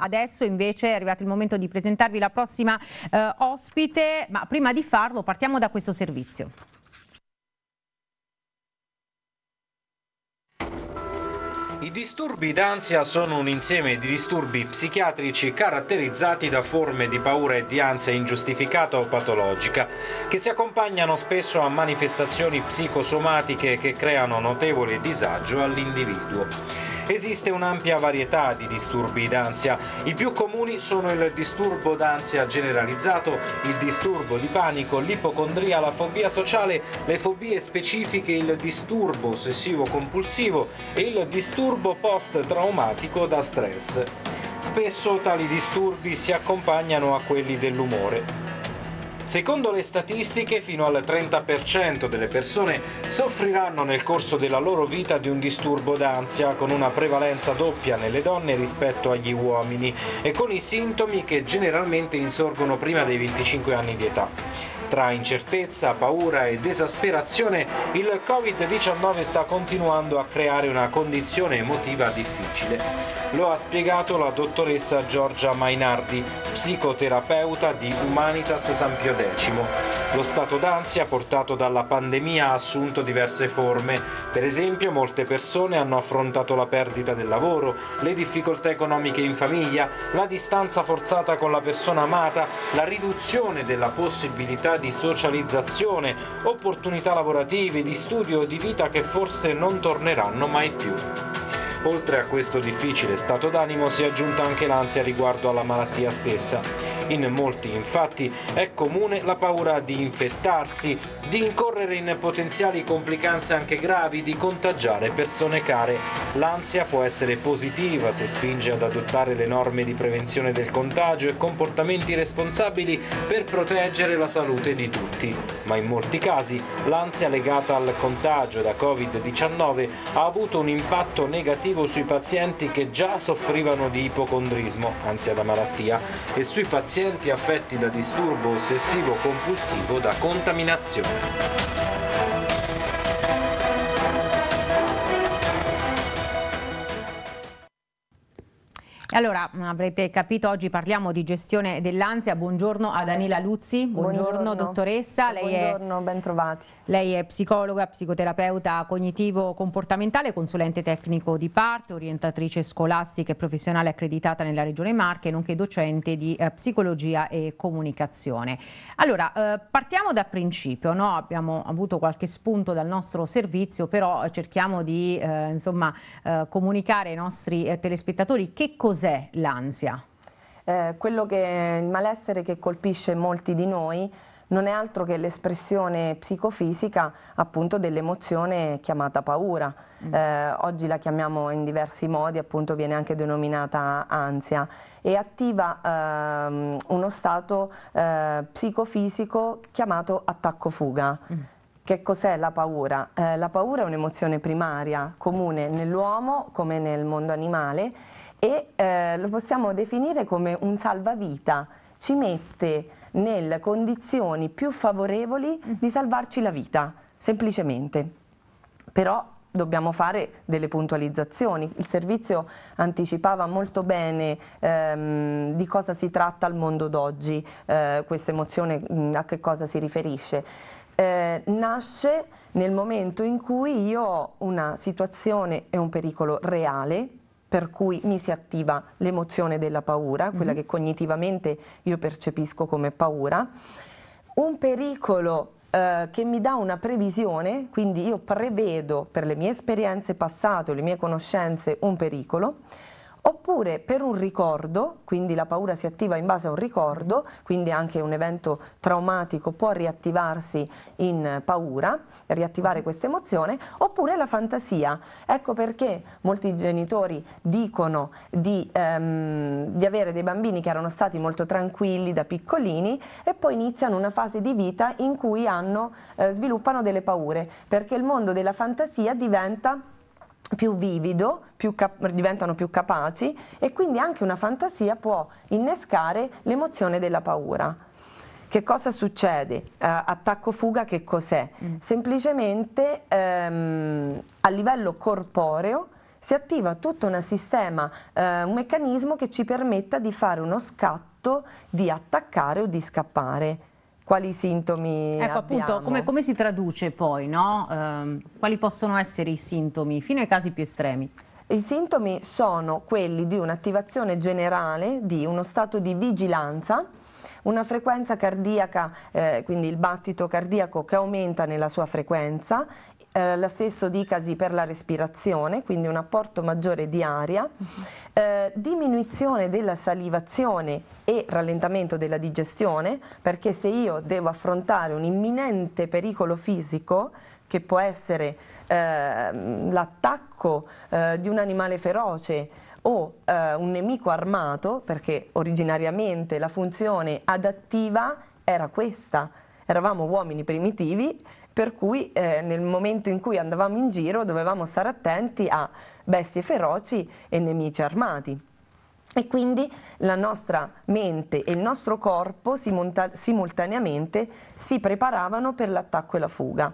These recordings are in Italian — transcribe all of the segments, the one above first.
Adesso invece è arrivato il momento di presentarvi la prossima eh, ospite, ma prima di farlo partiamo da questo servizio. I disturbi d'ansia sono un insieme di disturbi psichiatrici caratterizzati da forme di paura e di ansia ingiustificata o patologica, che si accompagnano spesso a manifestazioni psicosomatiche che creano notevole disagio all'individuo. Esiste un'ampia varietà di disturbi d'ansia. I più comuni sono il disturbo d'ansia generalizzato, il disturbo di panico, l'ipocondria, la fobia sociale, le fobie specifiche, il disturbo ossessivo-compulsivo e il disturbo post-traumatico da stress. Spesso tali disturbi si accompagnano a quelli dell'umore. Secondo le statistiche, fino al 30% delle persone soffriranno nel corso della loro vita di un disturbo d'ansia, con una prevalenza doppia nelle donne rispetto agli uomini e con i sintomi che generalmente insorgono prima dei 25 anni di età. Tra incertezza, paura ed esasperazione, il Covid-19 sta continuando a creare una condizione emotiva difficile. Lo ha spiegato la dottoressa Giorgia Mainardi, psicoterapeuta di Humanitas San Pio X. Lo stato d'ansia portato dalla pandemia ha assunto diverse forme. Per esempio, molte persone hanno affrontato la perdita del lavoro, le difficoltà economiche in famiglia, la distanza forzata con la persona amata, la riduzione della possibilità di socializzazione, opportunità lavorative, di studio di vita che forse non torneranno mai più. Oltre a questo difficile stato d'animo si è aggiunta anche l'ansia riguardo alla malattia stessa. In molti infatti è comune la paura di infettarsi, di incorrere in potenziali complicanze anche gravi, di contagiare persone care. L'ansia può essere positiva se spinge ad adottare le norme di prevenzione del contagio e comportamenti responsabili per proteggere la salute di tutti, ma in molti casi l'ansia legata al contagio da Covid-19 ha avuto un impatto negativo sui pazienti che già soffrivano di ipocondrismo, ansia da malattia, e sui pazienti pazienti affetti da disturbo ossessivo-compulsivo da contaminazione. Allora, mm, avrete capito, oggi parliamo di gestione dell'ansia. Buongiorno a Danila Luzzi, buongiorno, buongiorno dottoressa. Lei buongiorno, è, trovati. Lei è psicologa, psicoterapeuta cognitivo-comportamentale, consulente tecnico di parte, orientatrice scolastica e professionale accreditata nella Regione Marche, nonché docente di eh, psicologia e comunicazione. Allora, eh, partiamo da principio, no? abbiamo avuto qualche spunto dal nostro servizio, però eh, cerchiamo di eh, insomma, eh, comunicare ai nostri eh, telespettatori che cos'è cos'è l'ansia? Eh, quello che il malessere che colpisce molti di noi non è altro che l'espressione psicofisica appunto dell'emozione chiamata paura. Mm. Eh, oggi la chiamiamo in diversi modi, appunto viene anche denominata ansia e attiva ehm, uno stato eh, psicofisico chiamato attacco-fuga. Mm. Che cos'è la paura? Eh, la paura è un'emozione primaria, comune nell'uomo come nel mondo animale e eh, lo possiamo definire come un salvavita, ci mette nelle condizioni più favorevoli mm. di salvarci la vita, semplicemente. Però dobbiamo fare delle puntualizzazioni. Il servizio anticipava molto bene ehm, di cosa si tratta al mondo d'oggi, eh, questa emozione mm, a che cosa si riferisce. Eh, nasce nel momento in cui io ho una situazione e un pericolo reale per cui mi si attiva l'emozione della paura, quella mm-hmm. che cognitivamente io percepisco come paura, un pericolo eh, che mi dà una previsione, quindi io prevedo per le mie esperienze passate, le mie conoscenze, un pericolo, oppure per un ricordo, quindi la paura si attiva in base a un ricordo, quindi anche un evento traumatico può riattivarsi in paura, riattivare questa emozione, oppure la fantasia. Ecco perché molti genitori dicono di, ehm, di avere dei bambini che erano stati molto tranquilli da piccolini e poi iniziano una fase di vita in cui hanno, eh, sviluppano delle paure, perché il mondo della fantasia diventa più vivido, più diventano più capaci e quindi anche una fantasia può innescare l'emozione della paura. Che cosa succede? Eh, attacco-fuga che cos'è? Mm. Semplicemente ehm, a livello corporeo si attiva tutto un sistema, eh, un meccanismo che ci permetta di fare uno scatto, di attaccare o di scappare quali sintomi Ecco abbiamo. appunto come, come, si traduce poi, no? ehm, quali possono essere i sintomi fino ai casi più estremi? I sintomi sono quelli di un'attivazione generale, di uno stato di vigilanza, una frequenza cardiaca, eh, quindi il battito cardiaco che aumenta nella sua frequenza, eh, la stessa dicasi per la respirazione, quindi un apporto maggiore di aria. Mhm eh, diminuzione della salivazione e rallentamento della digestione, perché se io devo affrontare un imminente pericolo fisico, che può essere eh, l'attacco eh, di un animale feroce o eh, un nemico armato, perché originariamente la funzione adattiva era questa, eravamo uomini primitivi, per cui eh, nel momento in cui andavamo in giro dovevamo stare attenti a bestie feroci e nemici armati. E quindi la nostra mente e il nostro corpo simultaneamente si preparavano per l'attacco e la fuga.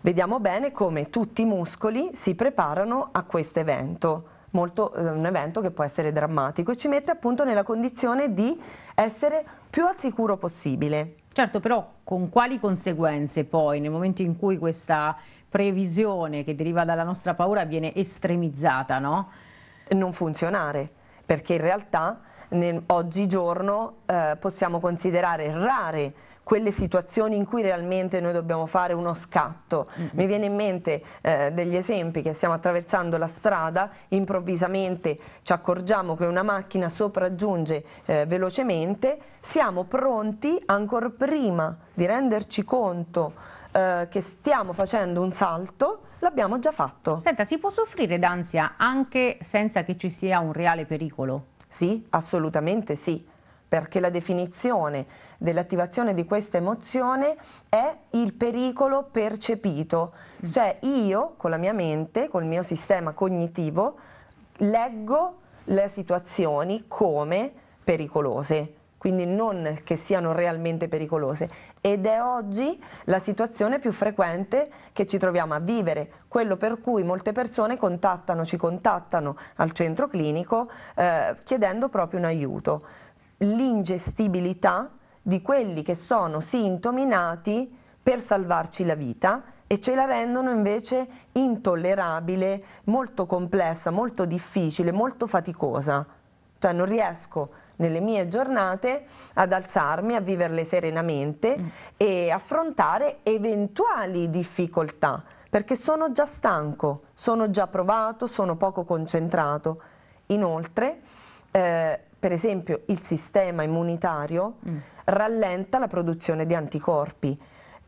Vediamo bene come tutti i muscoli si preparano a questo evento, molto, eh, un evento che può essere drammatico e ci mette appunto nella condizione di essere più al sicuro possibile. Certo, però con quali conseguenze poi nel momento in cui questa previsione che deriva dalla nostra paura viene estremizzata, no? Non funzionare, perché in realtà nel, oggigiorno eh, possiamo considerare rare quelle situazioni in cui realmente noi dobbiamo fare uno scatto. Mm -hmm. Mi viene in mente eh, degli esempi che stiamo attraversando la strada, improvvisamente ci accorgiamo che una macchina sopraggiunge eh, velocemente, siamo pronti ancora prima di renderci conto eh, che stiamo facendo un salto l'abbiamo già fatto. Senta, si può soffrire d'ansia anche senza che ci sia un reale pericolo? Sì, assolutamente sì, perché la definizione dell'attivazione di questa emozione è il pericolo percepito, mm. cioè io con la mia mente, col mio sistema cognitivo, leggo le situazioni come pericolose quindi non che siano realmente pericolose. Ed è oggi la situazione più frequente che ci troviamo a vivere, quello per cui molte persone contattano, ci contattano al centro clinico eh, chiedendo proprio un aiuto. L'ingestibilità di quelli che sono sintomi nati per salvarci la vita e ce la rendono invece intollerabile, molto complessa, molto difficile, molto faticosa. Cioè non riesco nelle mie giornate ad alzarmi, a viverle serenamente mm. e affrontare eventuali difficoltà, perché sono già stanco, sono già provato, sono poco concentrato. Inoltre, eh, per esempio, il sistema immunitario mm. rallenta la produzione di anticorpi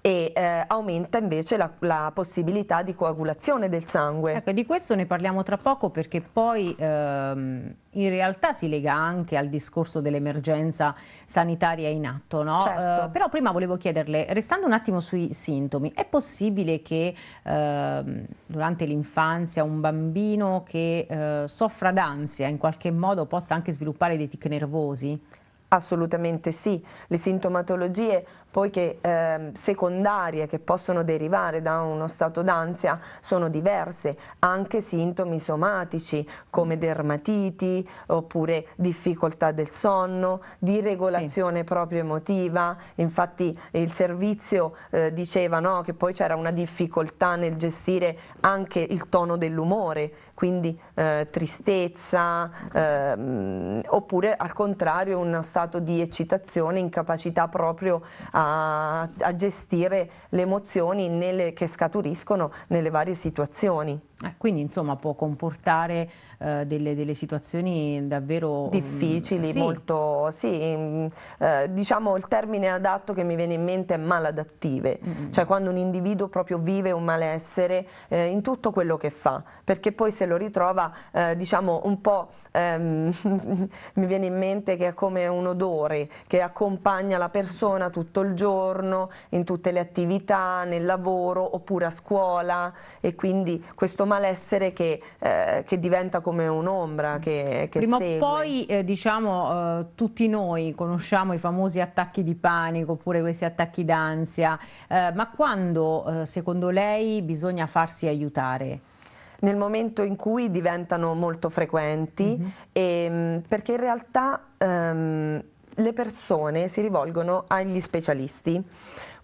e eh, aumenta invece la, la, possibilità di coagulazione del sangue. Ecco, di questo ne parliamo tra poco perché poi ehm, in realtà si lega anche al discorso dell'emergenza sanitaria in atto, no? certo. eh, però prima volevo chiederle, restando un attimo sui sintomi, è possibile che ehm, durante l'infanzia un bambino che eh, soffra d'ansia in qualche modo possa anche sviluppare dei tic nervosi? Assolutamente sì, le sintomatologie poi che eh, secondarie che possono derivare da uno stato d'ansia sono diverse, anche sintomi somatici come mm. dermatiti oppure difficoltà del sonno, di regolazione sì. proprio emotiva, infatti il servizio eh, diceva no, che poi c'era una difficoltà nel gestire anche il tono dell'umore, quindi eh, tristezza ehm, oppure al contrario uno stato di eccitazione, incapacità proprio a a, gestire le emozioni nelle, che scaturiscono nelle varie situazioni. Eh, quindi insomma può comportare eh, delle, delle, situazioni davvero mm, difficili, sì. molto sì, mh, mm, eh, diciamo il termine adatto che mi viene in mente è maladattive, mm. mm cioè quando un individuo proprio vive un malessere eh, in tutto quello che fa, perché poi se lo ritrova eh, diciamo un po' ehm, mi viene in mente che è come un odore che accompagna la persona tutto il giorno, in tutte le attività, nel lavoro oppure a scuola e quindi questo malessere che, eh, che diventa come un'ombra che, che Prima segue. o poi eh, diciamo eh, tutti noi conosciamo i famosi attacchi di panico oppure questi attacchi d'ansia, eh, ma quando eh, secondo lei bisogna farsi aiutare? Nel momento in cui diventano molto frequenti, mm -hmm. e, ehm, perché in realtà ehm, le persone si rivolgono agli specialisti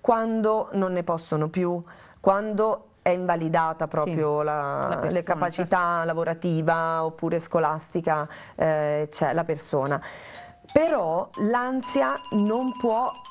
quando non ne possono più, quando è invalidata proprio sì, la, la persona, certo. capacità certo. lavorativa oppure scolastica, eh, cioè la persona. Però l'ansia non,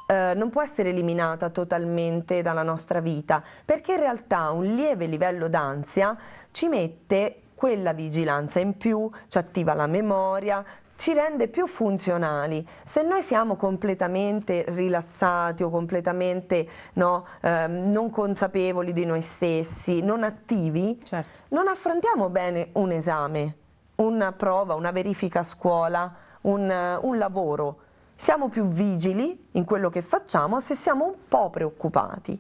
eh, non, può essere eliminata totalmente dalla nostra vita, perché in realtà un lieve livello d'ansia ci mette quella vigilanza in più, ci attiva la memoria, ci rende più funzionali. Se noi siamo completamente rilassati o completamente no, ehm, non consapevoli di noi stessi, non attivi, certo. non affrontiamo bene un esame, una prova, una verifica a scuola, un, un lavoro. Siamo più vigili in quello che facciamo se siamo un po' preoccupati.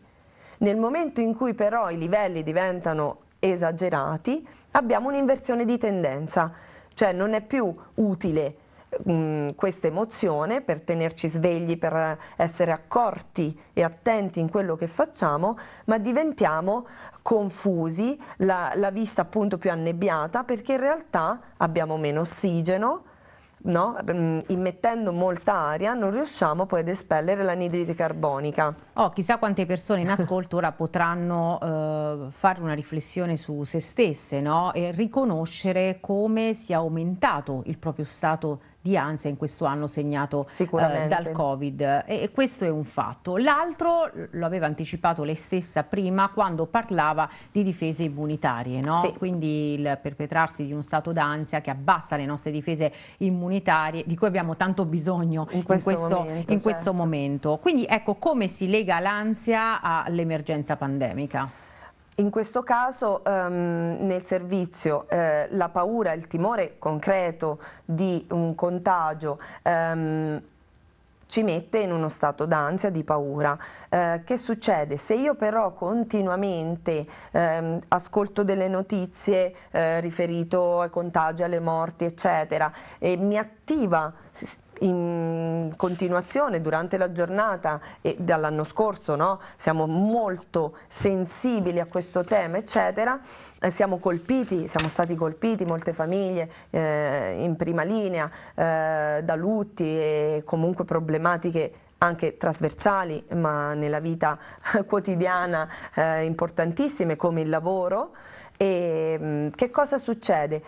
Nel momento in cui però i livelli diventano esagerati, abbiamo un'inversione di tendenza cioè non è più utile mm, questa emozione per tenerci svegli, per essere accorti e attenti in quello che facciamo, ma diventiamo confusi, la, la vista appunto più annebbiata perché in realtà abbiamo meno ossigeno, no? Mm, immettendo molta aria non riusciamo poi ad espellere l'anidride carbonica. Oh, chissà quante persone in ascolto ora potranno eh, fare una riflessione su se stesse no? e riconoscere come sia aumentato il proprio stato di di ansia in questo anno segnato eh, dal Covid e, e, questo è un fatto. L'altro lo aveva anticipato lei stessa prima quando parlava di difese immunitarie, no? sì. quindi il perpetrarsi di uno stato d'ansia che abbassa le nostre difese immunitarie di cui abbiamo tanto bisogno in questo, in questo, momento, in questo certo. momento. Quindi ecco come si lega l'ansia all'emergenza pandemica. In questo caso ehm, nel servizio eh, la paura, il timore concreto di un contagio ehm, ci mette in uno stato d'ansia, di paura. Eh, che succede? Se io però continuamente ehm, ascolto delle notizie eh, riferite ai contagi, alle morti, eccetera, e mi attiva in continuazione durante la giornata e dall'anno scorso no? siamo molto sensibili a questo tema eccetera, eh, siamo colpiti, siamo stati colpiti molte famiglie eh, in prima linea eh, da lutti e comunque problematiche anche trasversali ma nella vita quotidiana eh, importantissime come il lavoro e mh, mm, che cosa succede?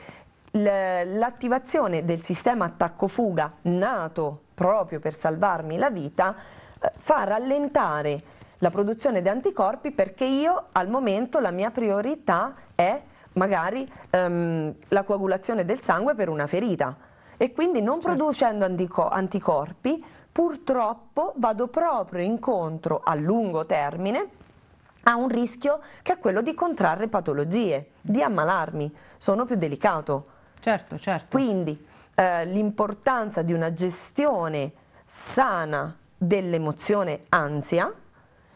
l'attivazione del sistema attacco-fuga nato proprio per salvarmi la vita eh, fa rallentare la produzione di anticorpi perché io al momento la mia priorità è magari ehm, la coagulazione del sangue per una ferita e quindi non certo. producendo antico anticorpi purtroppo vado proprio incontro a lungo termine a un rischio che è quello di contrarre patologie, di ammalarmi, sono più delicato Certo, certo. Quindi eh, l'importanza di una gestione sana dell'emozione ansia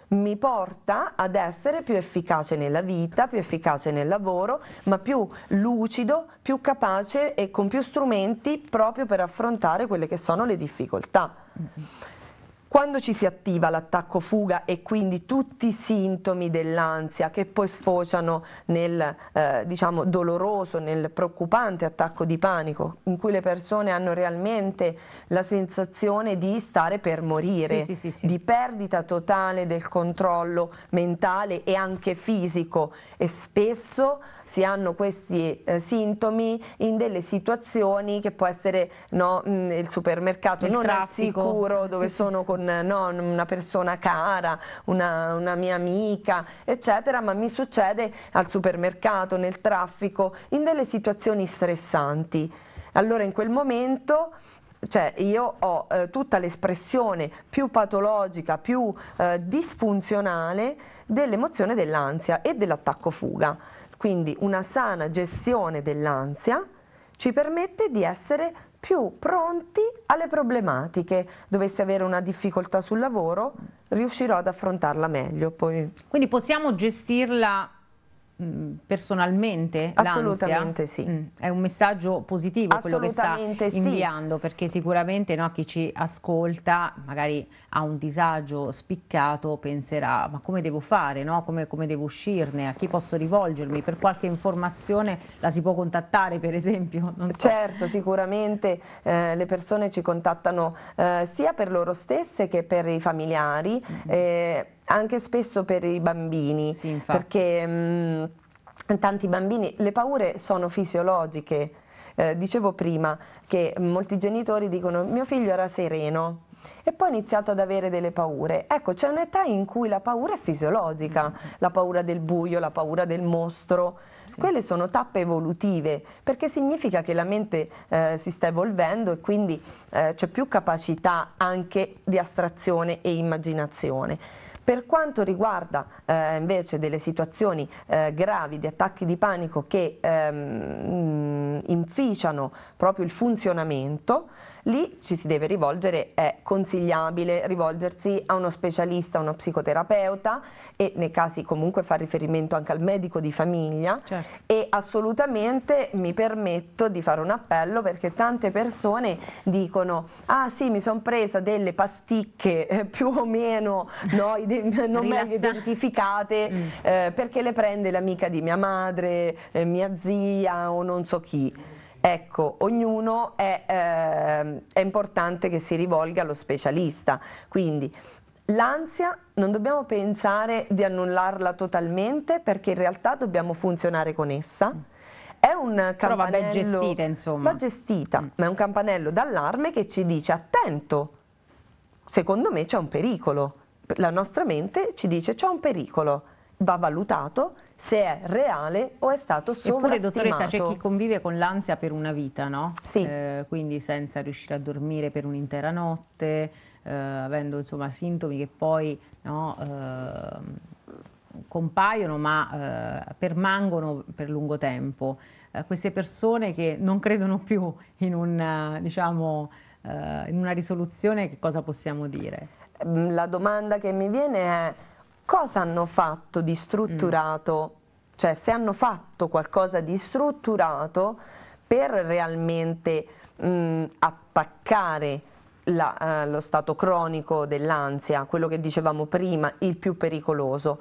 mi porta ad essere più efficace nella vita, più efficace nel lavoro, ma più lucido, più capace e con più strumenti proprio per affrontare quelle che sono le difficoltà. Mm -hmm. Quando ci si attiva l'attacco fuga e quindi tutti i sintomi dell'ansia che poi sfociano nel eh, diciamo, doloroso, nel preoccupante attacco di panico, in cui le persone hanno realmente la sensazione di stare per morire, sì, sì, sì, di perdita totale del controllo mentale e anche fisico e spesso si hanno questi eh, sintomi in delle situazioni che può essere no, mh, mm, il supermercato il non traffico. al sicuro dove sono con con no, una persona cara, una, una mia amica, eccetera, ma mi succede al supermercato, nel traffico, in delle situazioni stressanti. Allora in quel momento cioè io ho eh, tutta l'espressione più patologica, più eh, disfunzionale dell'emozione dell'ansia e dell'attacco fuga. Quindi una sana gestione dell'ansia ci permette di essere più pronti alle problematiche. Dovessi avere una difficoltà sul lavoro, riuscirò ad affrontarla meglio. Poi. Quindi possiamo gestirla Mm, personalmente Assolutamente l'ansia? sì. Mm, è un messaggio positivo quello che sta inviando sì. perché sicuramente no, chi ci ascolta magari ha un disagio spiccato penserà ma come devo fare, no? come, come, devo uscirne, a chi posso rivolgermi, per qualche informazione la si può contattare per esempio? So. Certo, sicuramente eh, le persone ci contattano eh, sia per loro stesse che per i familiari. Mm-hmm. Eh, anche spesso per i bambini, sì, perché mh, mm, tanti bambini, le paure sono fisiologiche. Eh, dicevo prima che molti genitori dicono mio figlio era sereno, e poi ha iniziato ad avere delle paure. Ecco, c'è un'età in cui la paura è fisiologica, mm. la paura del buio, la paura del mostro. Sì. Quelle sono tappe evolutive, perché significa che la mente eh, si sta evolvendo e quindi eh, c'è più capacità anche di astrazione e immaginazione. Per quanto riguarda eh, invece delle situazioni eh, gravi di attacchi di panico che ehm, inficiano proprio il funzionamento, lì ci si deve rivolgere, è consigliabile rivolgersi a uno specialista, a uno psicoterapeuta e nei casi comunque fa riferimento anche al medico di famiglia certo. e assolutamente mi permetto di fare un appello perché tante persone dicono ah sì mi sono presa delle pasticche eh, più o meno no, non meglio identificate mm. eh, perché le prende l'amica di mia madre, eh, mia zia o non so chi Ecco, ognuno è, eh, è importante che si rivolga allo specialista, quindi l'ansia non dobbiamo pensare di annullarla totalmente perché in realtà dobbiamo funzionare con essa. Mm. È un campanello, Però gestita insomma. Va gestita, mm. ma è un campanello d'allarme che ci dice attento, secondo me c'è un pericolo. La nostra mente ci dice c'è un pericolo, va valutato se è reale o è stato sovrastimato. Eppure dottoressa c'è chi convive con l'ansia per una vita, no? Sì. Eh, quindi senza riuscire a dormire per un'intera notte, eh, avendo insomma sintomi che poi no, eh, compaiono ma eh, permangono per lungo tempo. Eh, queste persone che non credono più in, un, diciamo, eh, in una risoluzione, che cosa possiamo dire? Mm, la domanda che mi viene è cosa hanno fatto di strutturato, mm. cioè se hanno fatto qualcosa di strutturato per realmente mh, mm, attaccare la, eh, lo stato cronico dell'ansia, quello che dicevamo prima, il più pericoloso.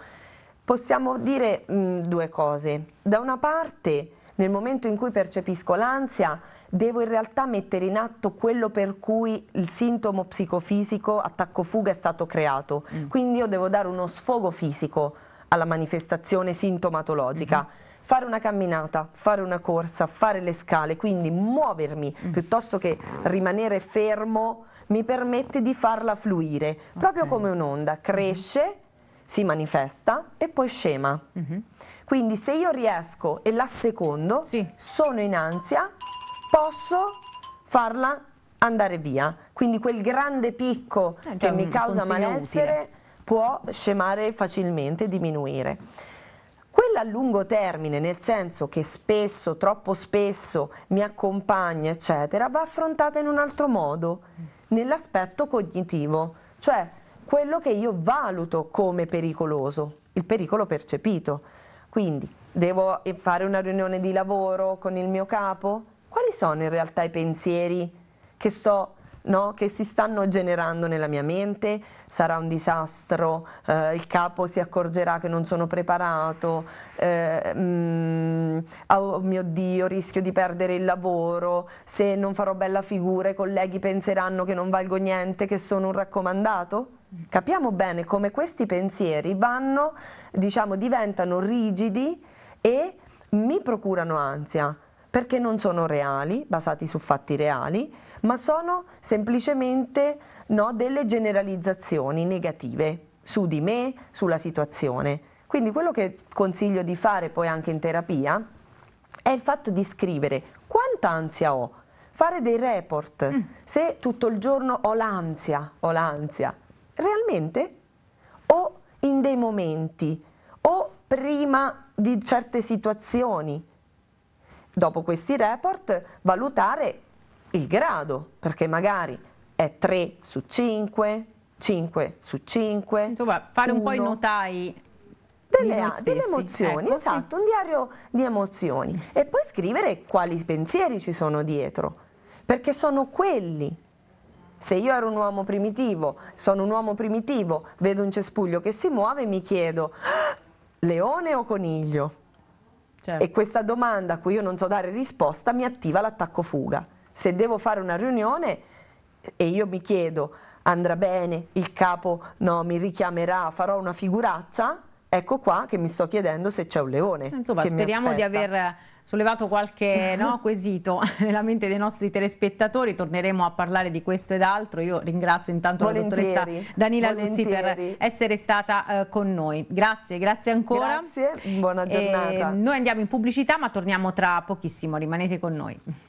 Possiamo dire mh, mm, due cose. Da una parte nel momento in cui percepisco l'ansia, devo in realtà mettere in atto quello per cui il sintomo psicofisico attacco-fuga è stato creato. Mm. Quindi io devo dare uno sfogo fisico alla manifestazione sintomatologica. Mm -hmm fare una camminata, fare una corsa, fare le scale, quindi muovermi mm. piuttosto che rimanere fermo mi permette di farla fluire, okay. proprio come un'onda, cresce si manifesta e poi scema. Mm -hmm. Quindi se io riesco e la secondo, sì. sono in ansia, posso farla andare via. Quindi quel grande picco eh, che mi causa malessere utile. può scemare facilmente, diminuire. Quella a lungo termine, nel senso che spesso, troppo spesso mi accompagna, eccetera, va affrontata in un altro modo, mm. nell'aspetto cognitivo. Cioè quello che io valuto come pericoloso, il pericolo percepito. Quindi devo fare una riunione di lavoro con il mio capo? Quali sono in realtà i pensieri che, sto, no, che si stanno generando nella mia mente? Sarà un disastro, eh, il capo si accorgerà che non sono preparato, eh, mm, oh mio Dio, rischio di perdere il lavoro, se non farò bella figura i colleghi penseranno che non valgo niente, che sono un raccomandato? capiamo bene come questi pensieri vanno, diciamo, diventano rigidi e mi procurano ansia perché non sono reali, basati su fatti reali, ma sono semplicemente no, delle generalizzazioni negative su di me, sulla situazione. Quindi quello che consiglio di fare poi anche in terapia è il fatto di scrivere quanta ansia ho, fare dei report, mm. se tutto il giorno ho l'ansia, ho l'ansia, realmente? O in dei momenti, o prima di certe situazioni. Dopo questi report valutare il grado, perché magari è 3 su 5, 5 su 5. Insomma, fare un po' i notai delle, delle, emozioni, ecco, esatto, sì. un diario di emozioni. E poi scrivere quali pensieri ci sono dietro, perché sono quelli se io ero un uomo primitivo, sono un uomo primitivo, vedo un cespuglio che si muove e mi chiedo, ah, leone o coniglio? Certo. E questa domanda a cui io non so dare risposta mi attiva l'attacco fuga. Se devo fare una riunione e io mi chiedo, andrà bene, il capo no, mi richiamerà, farò una figuraccia, ecco qua che mi sto chiedendo se c'è un leone. Insomma, speriamo di aver sollevato qualche no, quesito nella mente dei nostri telespettatori, torneremo a parlare di questo ed altro. Io ringrazio intanto Volentieri. la dottoressa Danila Luzzi per essere stata eh, con noi. Grazie, grazie ancora. Grazie, buona giornata. E ehm, noi andiamo in pubblicità ma torniamo tra pochissimo, rimanete con noi.